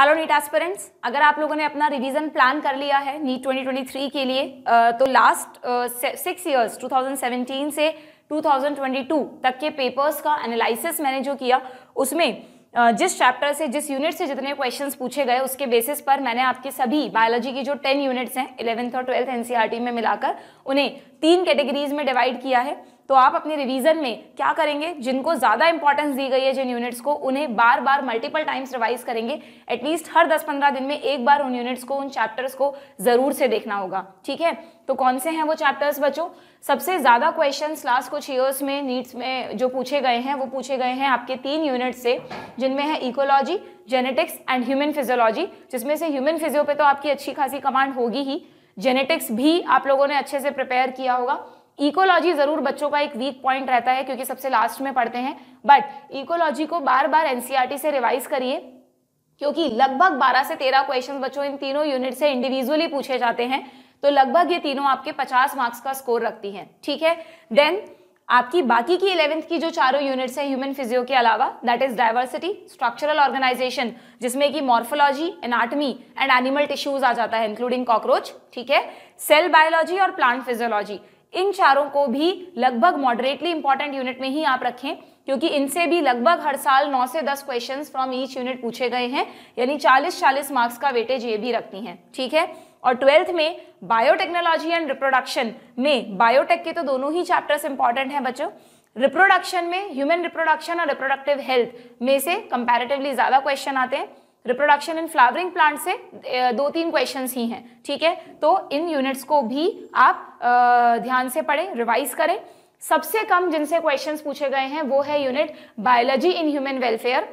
hello NEET aspirants अगर आप लोगों ने अपना रिवीजन प्लान कर लिया है नीट 2023 के लिए तो लास्ट सिक्स इयर्स 2017 से 2022 तक के पेपर्स का एनालिसिस मैंने जो किया उसमें जिस चैप्टर से जिस यूनिट से जितने क्वेश्चंस पूछे गए उसके बेसिस पर मैंने आपके सभी बायोलॉजी की जो टेन यूनिट्स हैं इलेवेंथ और ट्वेल्थ एनसीईआरटी e में मिलाकर उन्हें तीन कैटेगरीज में डिवाइड किया है तो आप अपने रिवीजन में क्या करेंगे जिनको ज़्यादा इंपॉर्टेंस दी गई है जिन यूनिट्स को उन्हें बार बार मल्टीपल टाइम्स रिवाइज करेंगे एटलीस्ट हर 10-15 दिन में एक बार उन यूनिट्स को उन चैप्टर्स को ज़रूर से देखना होगा ठीक है तो कौन से हैं वो चैप्टर्स बच्चों सबसे ज़्यादा क्वेश्चन लास्ट कुछ ईयर्स में नीड्स में जो पूछे गए हैं वो पूछे गए हैं आपके तीन यूनिट्स से जिनमें है ecology genetics and human physiology जिसमें से ह्यूमन फिजियो पे तो आपकी अच्छी खासी कमांड होगी ही जेनेटिक्स भी आप लोगों ने अच्छे से प्रिपेयर किया होगा इकोलॉजी ज़रूर बच्चों का एक वीक पॉइंट रहता है क्योंकि सबसे लास्ट में पढ़ते हैं बट इकोलॉजी को बार बार एनसीईआरटी से रिवाइज करिए क्योंकि लगभग 12 से 13 क्वेश्चन बच्चों इन तीनों यूनिट से इंडिविजुअली पूछे जाते हैं तो लगभग ये तीनों आपके 50 मार्क्स का स्कोर रखती हैं ठीक है देन आपकी बाकी की इलेवेंथ की जो चारों यूनिट्स हैं ह्यूमन फिजियो के अलावा that is diversity structural organisation जिसमें कि morphology anatomy and animal tissues आ जाता है इंक्लूडिंग कॉकरोच ठीक है सेल बायोलॉजी और प्लांट फिजियोलॉजी इन चारों को भी लगभग मॉडरेटली इंपॉर्टेंट यूनिट में ही आप रखें क्योंकि इनसे भी लगभग हर साल 9 से 10 क्वेश्चंस फ्रॉम ईच यूनिट पूछे गए हैं यानी 40-40 मार्क्स का वेटेज ये भी रखती हैं ठीक है और ट्वेल्थ में बायोटेक्नोलॉजी एंड रिप्रोडक्शन में बायोटेक के तो दोनों ही चैप्टर्स इंपॉर्टेंट हैं बच्चों रिप्रोडक्शन में ह्यूमन रिप्रोडक्शन और रिप्रोडक्टिव हेल्थ में से कंपेरेटिवली ज़्यादा क्वेश्चन आते हैं रिप्रोडक्शन इन फ्लावरिंग प्लांट से दो तीन क्वेश्चन ही हैं ठीक है तो इन यूनिट्स को भी आप ध्यान से पढ़ें रिवाइज करें सबसे कम जिनसे क्वेश्चंस पूछे गए हैं वो है unit biology in human welfare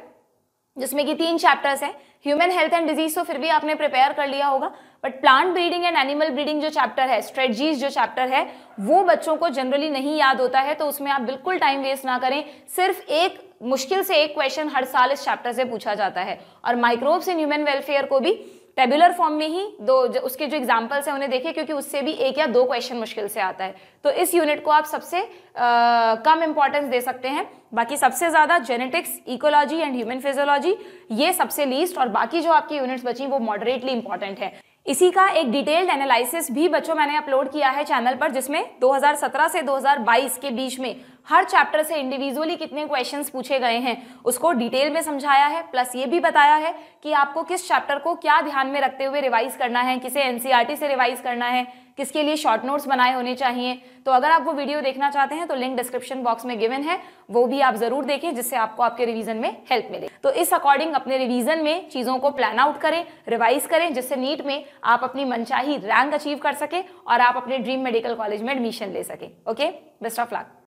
जिसमें कि तीन चैप्टर्स हैं ह्यूमन हेल्थ एंड डिजीज तो फिर भी आपने प्रिपेयर कर लिया होगा but plant breeding and animal breeding जो चैप्टर है स्ट्रेटजीज जो चैप्टर है वो बच्चों को जनरली नहीं याद होता है तो उसमें आप बिल्कुल टाइम वेस्ट ना करें सिर्फ एक मुश्किल से एक क्वेश्चन हर साल इस चैप्टर से पूछा जाता है और माइक्रोब्स इन ह्यूमन वेलफेयर को भी टेबुलर फॉर्म में ही दो जो उसके जो एग्जाम्पल्स हैं उन्हें देखें क्योंकि उससे भी एक या दो क्वेश्चन मुश्किल से आता है तो इस यूनिट को आप सबसे आ, कम इंपॉर्टेंस दे सकते हैं बाकी सबसे ज़्यादा genetics ecology and human physiology ये सबसे लीस्ट और बाकी जो आपकी यूनिट्स बची वो मॉडरेटली इंपॉर्टेंट है इसी का एक डिटेल्ड एनालिसिस भी बच्चों मैंने अपलोड किया है चैनल पर जिसमें 2017 से 2022 के बीच में हर चैप्टर से इंडिविजुअली कितने क्वेश्चन पूछे गए हैं उसको डिटेल में समझाया है प्लस ये भी बताया है कि आपको किस चैप्टर को क्या ध्यान में रखते हुए रिवाइज करना है किसे एनसीआर e से रिवाइज करना है किसके लिए शॉर्ट नोट्स बनाए होने चाहिए तो अगर आप वो वीडियो देखना चाहते हैं तो लिंक डिस्क्रिप्शन बॉक्स में गिवन है वो भी आप जरूर देखें जिससे आपको आपके रिवीजन में हेल्प मिले तो इस अकॉर्डिंग अपने रिवीजन में चीज़ों को प्लान आउट करें रिवाइज करें जिससे नीट में आप अपनी मनचाही रैंक अचीव कर सके और आप अपने ड्रीम मेडिकल कॉलेज में एडमिशन ले सके ओके बेस्ट ऑफ लक